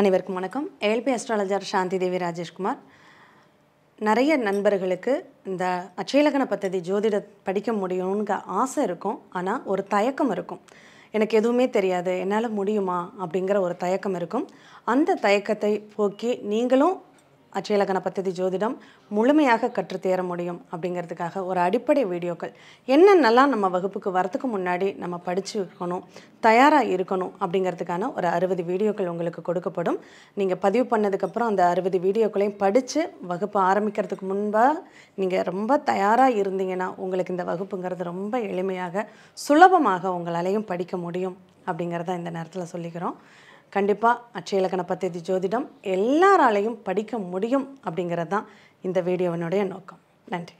அனைவருக்கும் வணக்கம் ALP astrologer Shanti Devi Rajeshkumar நிறைய நண்பர்களுக்கு இந்த அச்சயலகன பத்ததி ஜோதிட படிக்க முடியும்னு ஆசை இருக்கும் ஆனால் ஒரு தயக்கம் இருக்கும் எனக்கு எதுவுமே தெரியாது என்னால் முடியுமா அப்படிங்கிற ஒரு தயக்கம் இருக்கும் அந்த தயக்கத்தை போக்கி நீங்களும் அச்சயலக்கண பத்ததி ஜோதிடம் முழுமையாக கற்றுத்தேற முடியும் அப்படிங்கிறதுக்காக ஒரு அடிப்படை வீடியோக்கள் என்னென்னலாம் நம்ம வகுப்புக்கு வரத்துக்கு முன்னாடி நம்ம படித்து தயாராக இருக்கணும் அப்படிங்கிறதுக்கான ஒரு அறுபது வீடியோக்கள் உங்களுக்கு கொடுக்கப்படும் நீங்கள் பதிவு பண்ணதுக்கப்புறம் அந்த அறுபது வீடியோக்களையும் படித்து வகுப்பு ஆரம்பிக்கிறதுக்கு முன்பாக நீங்கள் ரொம்ப தயாராக இருந்தீங்கன்னா உங்களுக்கு இந்த வகுப்புங்கிறது ரொம்ப எளிமையாக சுலபமாக உங்களாலையும் படிக்க முடியும் அப்படிங்கிறத இந்த நேரத்தில் சொல்லிக்கிறோம் கண்டிப்பாக இலக்கண பத்ததி ஜோதிடம் எல்லாராலையும் படிக்க முடியும் அப்படிங்கிறது தான் இந்த வீடியோவினுடைய நோக்கம் நன்றி